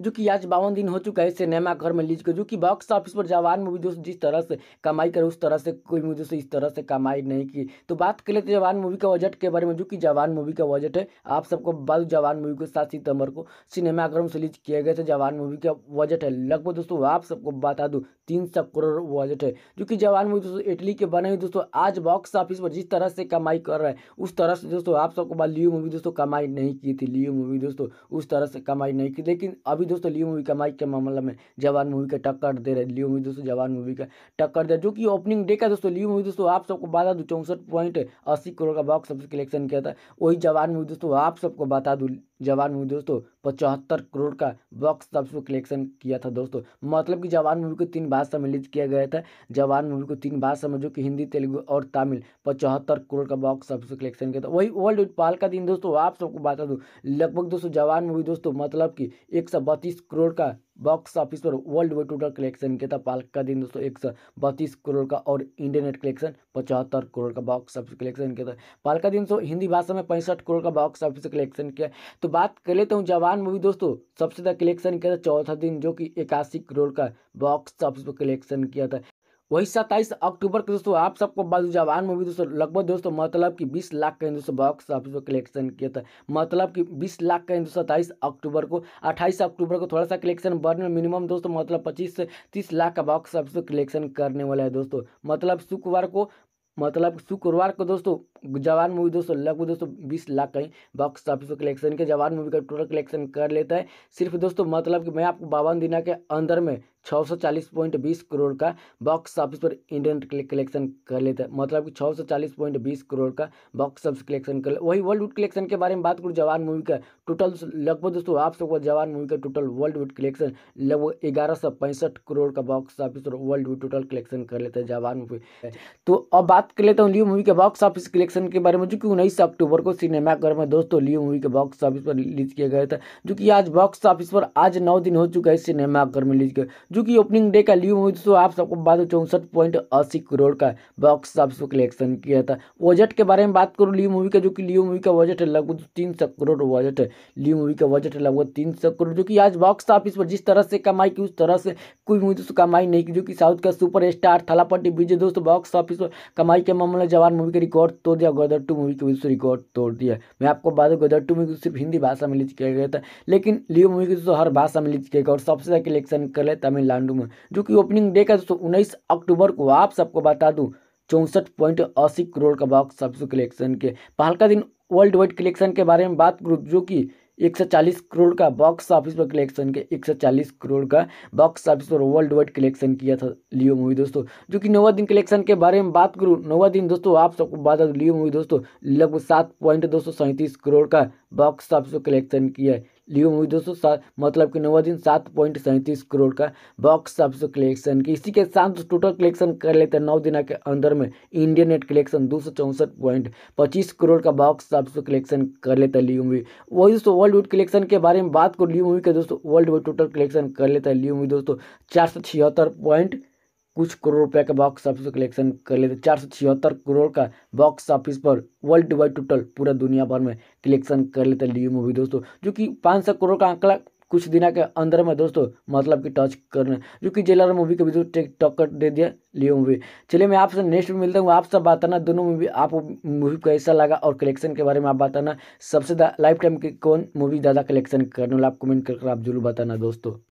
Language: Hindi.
जो कि आज बावन दिन हो चुका है सिनेमा घर में लीज कर जो कि बॉक्स ऑफिस पर जवान मूवी दोस्तों जिस तरह से कमाई करे उस तरह से कोई मूवी दोस्तों इस तरह से कमाई नहीं की तो बात कर लेते जवान मूवी का बजट के बारे में जो कि जवान मूवी का बजट है आप सबको बल जवान मूवी को सात सितंबर को सिनेमाघर में रिलीज किया गया था जवान मूवी का बजट है लगभग दोस्तों आप सबको बता दूँ तीन सौ करोड़ बजट है जो कि जवान मूवी दोस्तों इटली के बने हुए दोस्तों आज बॉक्स ऑफिस पर जिस तरह से कमाई कर रहे हैं उस तरह से दोस्तों आप सबको लियो मूवी दोस्तों कमाई नहीं की थी लियो मूवी दोस्तों उस तरह से कमाई नहीं की लेकिन अभी दोस्तों लियो मूवी कमाई के मामला में जवान मूवी का टक्कर दे रहे लियो मूवी दोस्तों जवान मूवी का टक्कर दे जो कि ओपनिंग डे का दोस्तों लियो मूवी दोस्तों आप सबको बता दूँ चौंसठ पॉइंट अस्सी करोड़ का बॉक्स ऑफिस कलेक्शन किया था वही जवान मूवी दोस्तों आप सबको बता दूँ जवान मूवी दोस्तों पचहत्तर करोड़ का बॉक्स ऑफिस पर कलेक्शन किया था दोस्तों मतलब कि जवान मूवी को तीन भाषा में रिलीज किया गया था जवान मूवी को तीन भाषा में जो कि हिंदी तेलुगु और तमिल पचहत्तर करोड़ का बॉक्स ऑफिस पर कलेक्शन किया था वही वर्ल्ड पाल का दिन दोस्तों आप सबको बता दूँ लगभग दोस्तों जवान मूवी दोस्तों मतलब कि एक करोड़ का बॉक्स ऑफिस पर वर्ल्ड वाइड टोटल कलेक्शन किया था पालक का दिन दोस्तों एक बत्तीस करोड़ का और इंटरनेट नेट कलेक्शन पचहत्तर करोड़ का बॉक्स ऑफिस कलेक्शन किया था पालक का दिन दोस्तों हिंदी भाषा में पैंसठ करोड़ का बॉक्स ऑफिस कलेक्शन किया तो बात कर लेता तो हूँ जवान मूवी दोस्तों सबसे ज़्यादा कलेक्शन किया था चौथा दिन जो कि इक्यासी करोड़ का बॉक्स ऑफिस पर कलेक्शन किया था वही सत्ताईस अक्टूबर को दोस्तों आप सबको बाजू जवान मूवी दोस्तों लगभग दोस्तों मतलब कि 20 लाख का दोस्तों बॉक्स ऑफिस पर कलेक्शन किया था मतलब कि 20 लाख का दोस्तों सत्ताईस अक्टूबर को 28 अक्टूबर को थोड़ा सा कलेक्शन बढ़ने में मिनिमम दोस्तों मतलब 25 से 30 लाख का बॉक्स ऑफिस पर कलेक्शन करने वाला है दोस्तों मतलब शुक्रवार को मतलब शुक्रवार को दोस्तों जवान मूवी दोस्तों लगभग दोस्तों बीस लाख कहीं बॉक्स ऑफिस कलेक्शन के जवान मूवी का टोटल कलेक्शन कर लेता है सिर्फ दोस्तों मतलब कि मैं आपको बावन दिना के अंदर में बीस करोड़ का बॉक्स ऑफिस पर इंडियन कलेक्शन कर लेता है मतलब कि बीस करोड़ का बॉक्स ऑफिस कलेक्शन कर वही वर्ल्ड वुड कलेक्शन के बारे में बात करूँ जवान मूवी का टोटल लगभग दोस्तों आप सबको जवान मूवी का टोटल वर्ल्ड वुड कलेक्शन लगभग ग्यारह करोड़ का बॉक्स ऑफिस पर वर्ल्ड वुड टोटल कलेक्शन कर लेता है जवान मूवी तो अब बात बात कर लेता हूँ लियो मूवी के बॉक्स ऑफिस कलेक्शन के बारे में जो कि उन्नीस अक्टूबर को सिनेमा घर में दोस्तों लियो मूवी के बॉक्स ऑफिस पर रिलीज किया गया था जो कि आज बॉक्स ऑफिस पर आज नौ दिन हो चुका है सिनेमा घर में रिलीज किया जो कि ओपनिंग डे का लियो मूवी दोस्तों आप सबको बात चौंसठ पॉइंट अस्सी करोड़ का बॉक्स ऑफिस पर कलेक्शन किया था बजट के बारे में बात करूँ लियो मूवी का जो कि लियो मूवी का बजट है लगभग तीन करोड़ बजट है लियो मूवी का बजट है लगभग तीन करोड़ जो कि आज बॉक्स ऑफिस पर जिस तरह से कमाई की उस तरह से कोई मूवी दोस्तों कमाई नहीं की जो कि साउथ का सुपर स्टार थालापट्टी विजय दोस्तों बॉक्स ऑफिस पर कमाई कमाई के मामले में जवान मूवी का रिकॉर्ड तोड़ दिया गदर टू मूवी के विश्व रिकॉर्ड तोड़ दिया मैं आपको बता दूँ गदर टू मूवी को सिर्फ हिंदी भाषा में रिलीज किया गया था लेकिन लियो मूवी को हर भाषा में रिलीज किया गया और सबसे ज़्यादा कलेक्शन कर ले तमिलनाडु में जो कि ओपनिंग डे का दोस्तों उन्नीस अक्टूबर को आप सबको बता दूँ चौंसठ पॉइंट अस्सी करोड़ का बॉक्स सबसे कलेक्शन के पहल का दिन वर्ल्ड वाइड कलेक्शन के बारे में बात करूँ जो कि 140 करोड़ का बॉक्स ऑफिस पर कलेक्शन के 140 करोड़ का बॉक्स ऑफिस पर वर्ल्ड वाइड कलेक्शन किया था लियो मूवी दोस्तों जो कि नौवा दिन कलेक्शन के बारे में बात करूँ नौवा दिन दोस्तों आप सबको बात लियो मूवी दोस्तों लगभग सात पॉइंट दोस्तों सैंतीस करोड़ का बॉक्स ऑफिस पर कलेक्शन किया है लियो मूवी दोस्तों सात मतलब कि नवा दिन सात पॉइंट सैंतीस करोड़ का बॉक्स ऑफिस कलेक्शन की इसी के साथ टोटल कलेक्शन कर लेते हैं नौ दिना के अंदर में इंडियन नेट कलेक्शन दो सौ चौंसठ पॉइंट पच्चीस करोड़ का बॉक्स ऑफिस कलेक्शन कर लेता है लियो मूवी वही दोस्तों वर्ल्ड कलेक्शन के बारे में बात करो लियो मूवी का दोस्तों वर्ल्ड वाइड टोटल कलेक्शन कर लेता है लियो मूवी दोस्तों चार सौ छिहत्तर पॉइंट कुछ करोड़ रुपए का बॉक्स ऑफिस का कलेक्शन कर लेते चार सौ छिहत्तर करोड़ का बॉक्स ऑफिस पर वर्ल्ड वाइड टोटल पूरा दुनिया भर में कलेक्शन कर लेते लियो मूवी दोस्तों जो कि पाँच सौ करोड़ का आंकड़ा कुछ दिनों के अंदर में दोस्तों मतलब कि टच करने जो कि जेलर मूवी के भी दोस्तों टक्कर दे दिया लियो मूवी चलिए मैं आपसे नेक्स्ट में मिलता हूँ आप सब बताना दोनों मूवी आप मूवी कैसा लगा और कलेक्शन के बारे में आप बताना सबसे लाइफ टाइम की कौन मूवी ज़्यादा कलेक्शन करने वाला आप कमेंट कर आप जरूर बताना दोस्तों